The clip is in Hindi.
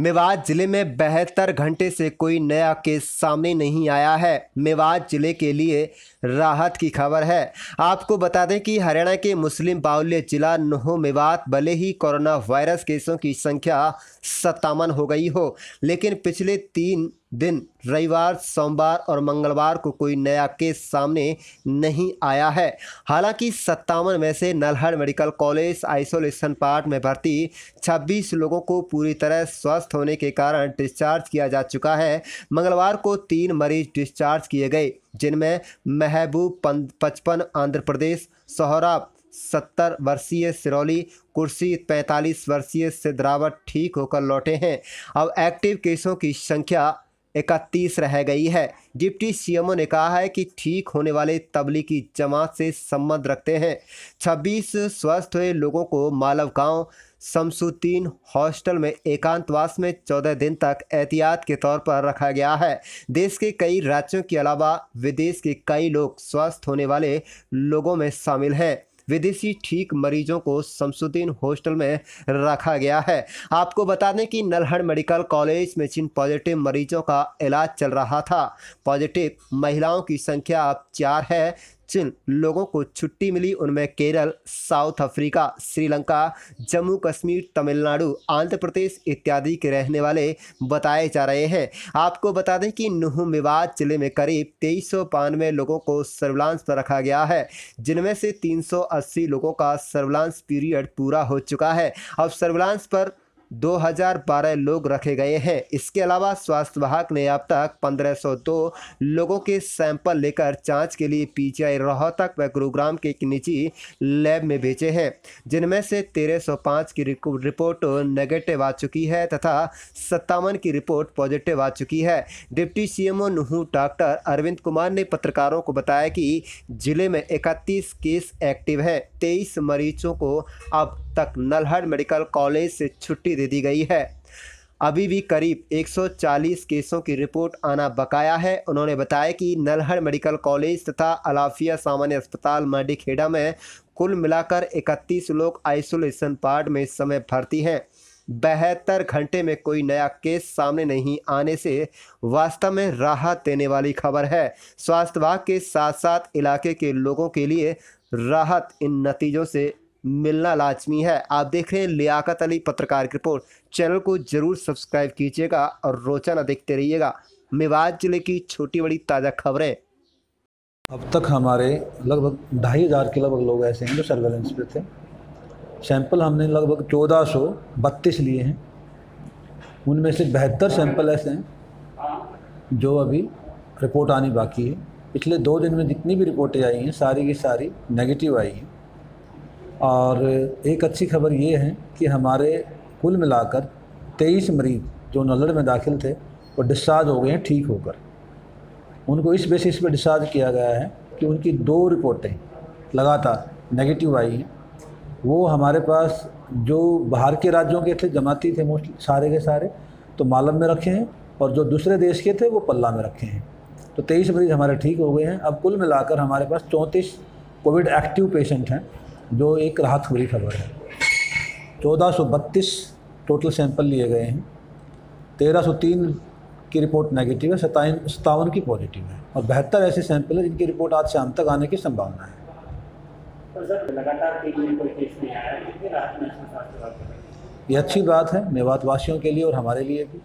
मेवात जिले में बहत्तर घंटे से कोई नया केस सामने नहीं आया है मेवात जिले के लिए राहत की खबर है आपको बता दें कि हरियाणा के मुस्लिम बाहुल्य जिला नोह मेवात भले ही कोरोना वायरस केसों की संख्या सत्तावन हो गई हो लेकिन पिछले तीन दिन रविवार सोमवार और मंगलवार को कोई नया केस सामने नहीं आया है हालांकि सत्तावन में से Nalhar medical college isolation part में भर्ती 26 लोगों को पूरी तरह स्वस्थ होने के कारण डिस्चार्ज किया जा चुका है मंगलवार को तीन मरीज डिस्चार्ज किए गए जिनमें महबूब पचपन आंध्र प्रदेश सोहराब सत्तर वर्षीय सिरौली कुर्सी पैंतालीस वर्षीय सिद्धरावट ठीक होकर लौटे हैं अब एक्टिव केसों की संख्या इकतीस रह गई है डिप्टी सीएमओ ने कहा है कि ठीक होने वाले तबलीगी जमात से संबंध रखते हैं 26 स्वस्थ हुए लोगों को मालव गांव शमसुद्दीन हॉस्टल में एकांतवास में 14 दिन तक एहतियात के तौर पर रखा गया है देश के कई राज्यों के अलावा विदेश के कई लोग स्वस्थ होने वाले लोगों में शामिल हैं विदेशी ठीक मरीजों को शमसुद्दीन हॉस्टल में रखा गया है आपको बता दें कि नलहड़ मेडिकल कॉलेज में जिन पॉजिटिव मरीजों का इलाज चल रहा था पॉजिटिव महिलाओं की संख्या अब चार है जिन लोगों को छुट्टी मिली उनमें केरल साउथ अफ्रीका श्रीलंका जम्मू कश्मीर तमिलनाडु आंध्र प्रदेश इत्यादि के रहने वाले बताए जा रहे हैं आपको बता दें कि नुह विवाद जिले में करीब तेईस लोगों को सर्विलांस पर रखा गया है जिनमें से 380 लोगों का सर्विलांस पीरियड पूरा हो चुका है अब सर्विलांस पर 2012 लोग रखे गए हैं इसके अलावा स्वास्थ्य विभाग ने अब तक 1502 लोगों के सैंपल लेकर जांच के लिए पीजीआई रोहतक व गुरुग्राम के एक निजी लैब में भेजे हैं जिनमें से 1305 की रिपोर्ट नेगेटिव आ चुकी है तथा सत्तावन की रिपोर्ट पॉजिटिव आ चुकी है deputy CMO Nuh doctor Arvind Kumar ने पत्रकारों को बताया कि जिले में इकतीस केस एक्टिव हैं तेईस मरीजों को अब तक नलहर मेडिकल कॉलेज से छुट्टी दे दी गई है अभी भी करीब 140 केसों की रिपोर्ट आना बकाया है उन्होंने बताया कि नलहर मेडिकल कॉलेज तथा अलाफिया सामान्य अस्पताल मंडीखेड़ा में कुल मिलाकर 31 लोग आइसोलेशन पार्ट में इस समय भर्ती हैं बहत्तर घंटे में कोई नया केस सामने नहीं आने से वास्तव में राहत देने वाली खबर है स्वास्थ्य विभाग के साथ साथ इलाके के लोगों के लिए राहत इन नतीजों से मिलना लाजमी है आप देख रहे हैं लियाकत अली पत्रकार की रिपोर्ट चैनल को जरूर सब्सक्राइब कीजिएगा और रोजाना देखते रहिएगा मेवात जिले की छोटी बड़ी ताज़ा खबरें अब तक हमारे लगभग ढाई हज़ार के लगभग लोग ऐसे हैं जो सर्वेलेंस पे थे सैंपल हमने लगभग चौदह सौ बत्तीस लिए हैं उनमें से बेहतर सैंपल ऐसे हैं जो अभी रिपोर्ट आनी बाकी है पिछले दो दिन में जितनी भी रिपोर्टें आई हैं सारी की सारी नेगेटिव आई हैं और एक अच्छी खबर ये है कि हमारे कुल मिलाकर तेईस मरीज जो नलड़ में दाखिल थे वो डिस्चार्ज हो गए हैं ठीक होकर उनको इस बेसिस पर डिस्चार्ज किया गया है कि उनकी दो रिपोर्टें लगातार नेगेटिव आई हैं वो हमारे पास जो बाहर के राज्यों के थे जमाती थे मोस्ट सारे के सारे तो मालम में रखे हैं और जो दूसरे देश के थे वो पल्ला में रखे हैं तो तेईस मरीज़ हमारे ठीक हो गए हैं अब कुल मिलाकर हमारे पास चौंतीस कोविड एक्टिव पेशेंट हैं जो एक राहत भरी खबर है चौदह सौ बत्तीस टोटल सैंपल लिए गए हैं तेरह सौ तीन की रिपोर्ट नेगेटिव है सताइन सतावन की पॉजिटिव है और बेहतर ऐसे सैंपल है जिनकी रिपोर्ट आज शाम तक आने की संभावना है ये अच्छी बात है मेवात वासियों के लिए और हमारे लिए भी